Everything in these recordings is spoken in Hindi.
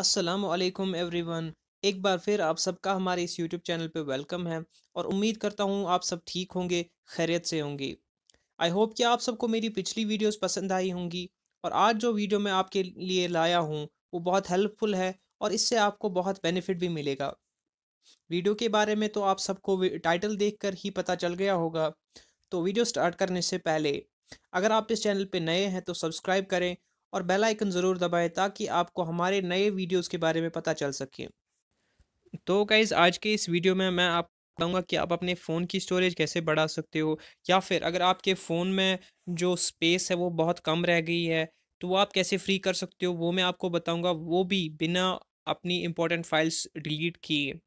असलकम एवरीवन एक बार फिर आप सबका हमारे इस यूट्यूब चैनल पर वेलकम है और उम्मीद करता हूँ आप सब ठीक होंगे खैरियत से होंगे आई होप कि आप सबको मेरी पिछली वीडियोस पसंद आई होंगी और आज जो वीडियो मैं आपके लिए लाया हूँ वो बहुत हेल्पफुल है और इससे आपको बहुत बेनिफिट भी मिलेगा वीडियो के बारे में तो आप सबको टाइटल कर ही पता चल गया होगा तो वीडियो स्टार्ट करने से पहले अगर आप इस चैनल पर नए हैं तो सब्सक्राइब करें और बेल आइकन ज़रूर दबाएं ताकि आपको हमारे नए वीडियोस के बारे में पता चल सके तो गाइज़ आज के इस वीडियो में मैं आप बताऊंगा कि आप अपने फ़ोन की स्टोरेज कैसे बढ़ा सकते हो या फिर अगर आपके फ़ोन में जो स्पेस है वो बहुत कम रह गई है तो वो आप कैसे फ्री कर सकते हो वो मैं आपको बताऊँगा वो भी बिना अपनी इम्पोर्टेंट फाइल्स डिलीट किए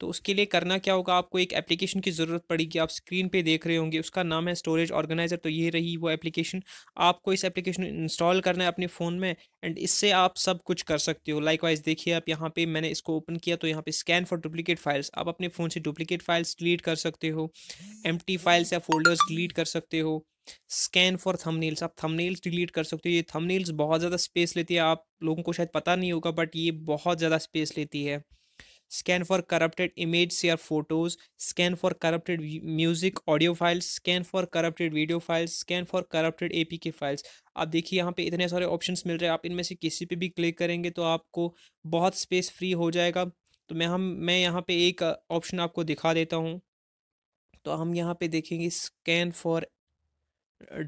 तो उसके लिए करना क्या होगा आपको एक एप्लीकेशन की ज़रूरत पड़ेगी आप स्क्रीन पे देख रहे होंगे उसका नाम है स्टोरेज ऑर्गेनाइज़र तो ये रही वो एप्लीकेशन आपको इस एप्लीकेशन इंस्टॉल करना है अपने फ़ोन में एंड इससे आप सब कुछ कर सकते हो लाइक वाइज देखिए आप यहाँ पे मैंने इसको ओपन किया तो यहाँ पे स्कैन फॉर डुप्लीकेट फाइल्स आप अपने फ़ोन से डुप्लीकेट फाइल्स डिलीट कर सकते हो एम फाइल्स या फोल्डर्स डिलीट कर सकते हो स्कैन फॉर थंबनेल्स आप थंबनेल्स डिलीट कर सकते हो ये थंबनेल्स बहुत ज़्यादा स्पेस लेती है आप लोगों को शायद पता नहीं होगा बट ये बहुत ज़्यादा स्पेस लेती है scan for corrupted image share photos scan for corrupted music audio files scan for corrupted video files scan for corrupted apk files आप देखिए यहाँ पे इतने सारे ऑप्शंस मिल रहे हैं आप इनमें से किसी पे भी क्लिक करेंगे तो आपको बहुत स्पेस फ्री हो जाएगा तो मैं हम मैं यहाँ पे एक ऑप्शन आपको दिखा देता हूँ तो हम यहाँ पे देखेंगे स्कैन फॉर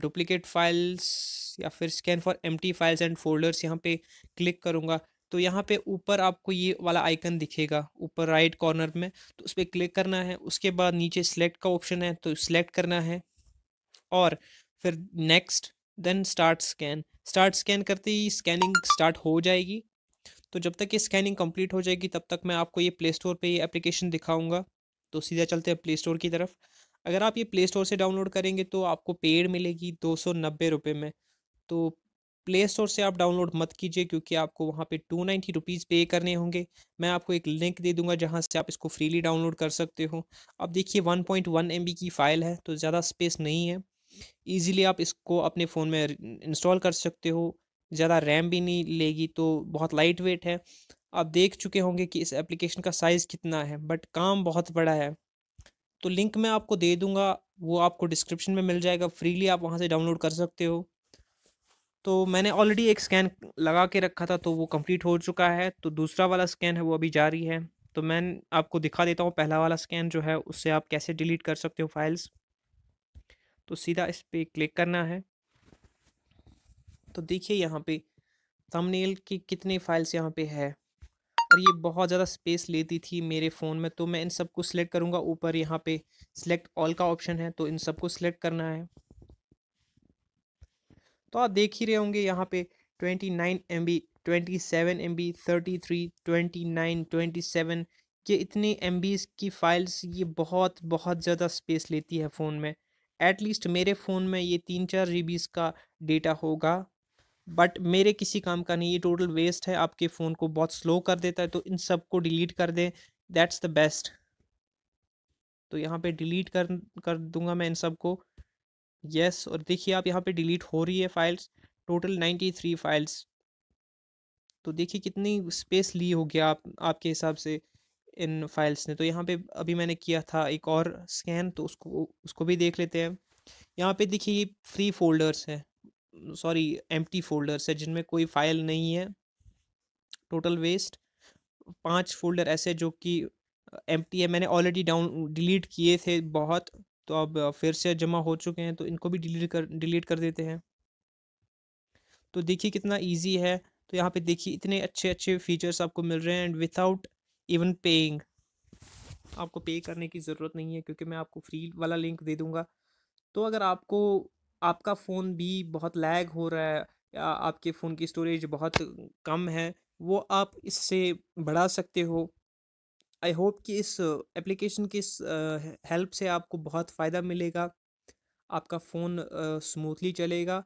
डुप्लीकेट फाइल्स या फिर स्कैन फॉर एम फाइल्स एंड फोल्डर्स यहाँ पे क्लिक करूँगा तो यहाँ पे ऊपर आपको ये वाला आइकन दिखेगा ऊपर राइट कॉर्नर में तो उस पर क्लिक करना है उसके बाद नीचे सेलेक्ट का ऑप्शन है तो सिलेक्ट करना है और फिर next then start scan start scan करते ही स्कैनिंग स्टार्ट हो जाएगी तो जब तक ये स्कैनिंग कंप्लीट हो जाएगी तब तक मैं आपको ये प्ले स्टोर पर ये एप्लीकेशन दिखाऊँगा तो सीधा चलते हैं प्ले स्टोर की तरफ अगर आप ये प्ले स्टोर से डाउनलोड करेंगे तो आपको पेड मिलेगी दो सौ नब्बे रुपये में तो प्ले स्टोर से आप डाउनलोड मत कीजिए क्योंकि आपको वहाँ पे टू नाइन्टी रुपीज़ पे करने होंगे मैं आपको एक लिंक दे दूंगा जहाँ से आप इसको फ्रीली डाउनलोड कर सकते हो अब देखिए one point one M B की फ़ाइल है तो ज़्यादा स्पेस नहीं है ईज़िली आप इसको अपने फ़ोन में इंस्टॉल कर सकते हो ज़्यादा रैम भी नहीं लेगी तो बहुत लाइट वेट है आप देख चुके होंगे कि इस एप्लीकेशन का साइज़ कितना है बट काम बहुत बड़ा है तो लिंक मैं आपको दे दूँगा वो आपको डिस्क्रिप्शन में मिल जाएगा फ्रीली आप वहाँ से डाउनलोड कर सकते हो तो मैंने ऑलरेडी एक स्कैन लगा के रखा था तो वो कंप्लीट हो चुका है तो दूसरा वाला स्कैन है वो अभी जारी है तो मैं आपको दिखा देता हूँ पहला वाला स्कैन जो है उससे आप कैसे डिलीट कर सकते हो फाइल्स तो सीधा इस पर क्लिक करना है तो देखिए यहाँ पे थंबनेल की कितनी फाइल्स यहाँ पे है और ये बहुत ज़्यादा स्पेस लेती थी मेरे फ़ोन में तो मैं इन सबको सिलेक्ट करूँगा ऊपर यहाँ पे सिलेक्ट ऑल का ऑप्शन है तो इन सबको सिलेक्ट करना है तो आप देख ही रहे होंगे यहाँ पे twenty nine M B twenty seven M B thirty three twenty nine twenty seven ये इतने एम की फ़ाइल्स ये बहुत बहुत ज़्यादा स्पेस लेती है फ़ोन में एटलीस्ट मेरे फ़ोन में ये तीन चार जी का डेटा होगा बट मेरे किसी काम का नहीं ये टोटल वेस्ट है आपके फ़ोन को बहुत स्लो कर देता है तो इन सब को डिलीट कर दें दैट्स द बेस्ट तो यहाँ पे डिलीट कर कर दूंगा मैं इन सब को यस और देखिए आप यहाँ पे डिलीट हो रही है files total ninety three files तो देखिए कितनी स्पेस ली हो गया आप आपके हिसाब से इन फाइल्स ने तो यहाँ पे अभी मैंने किया था एक और स्कैन तो उसको उसको भी देख लेते हैं यहाँ पे देखिए ये फ्री फोल्डर्स हैं सॉरी एम फोल्डर्स है जिनमें कोई फाइल नहीं है टोटल वेस्ट पाँच फोल्डर ऐसे जो कि एम है मैंने ऑलरेडी डाउन डिलीट किए थे बहुत तो अब फिर से जमा हो चुके हैं तो इनको भी डिलीट कर डिलीट कर देते हैं तो देखिए कितना ईजी है तो यहाँ पे देखिए इतने अच्छे अच्छे फीचर्स आपको मिल रहे हैं एंड विथआउट इवन पेइंग आपको पे करने की ज़रूरत नहीं है क्योंकि मैं आपको फ्री वाला लिंक दे दूँगा तो अगर आपको आपका फ़ोन भी बहुत लैग हो रहा है या आपके फ़ोन की स्टोरेज बहुत कम है वो आप इससे बढ़ा सकते हो आई होप कि इस एप्लीकेशन की इस हेल्प से आपको बहुत फ़ायदा मिलेगा आपका फ़ोन स्मूथली चलेगा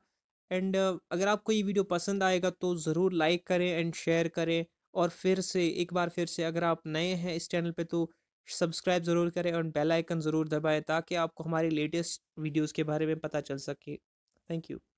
एंड अगर आपको ये वीडियो पसंद आएगा तो ज़रूर लाइक करें एंड शेयर करें और फिर से एक बार फिर से अगर आप नए हैं इस चैनल पे तो सब्सक्राइब ज़रूर करें और बेल आइकन ज़रूर दबाएं ताकि आपको हमारी लेटेस्ट वीडियोस के बारे में पता चल सके थैंक यू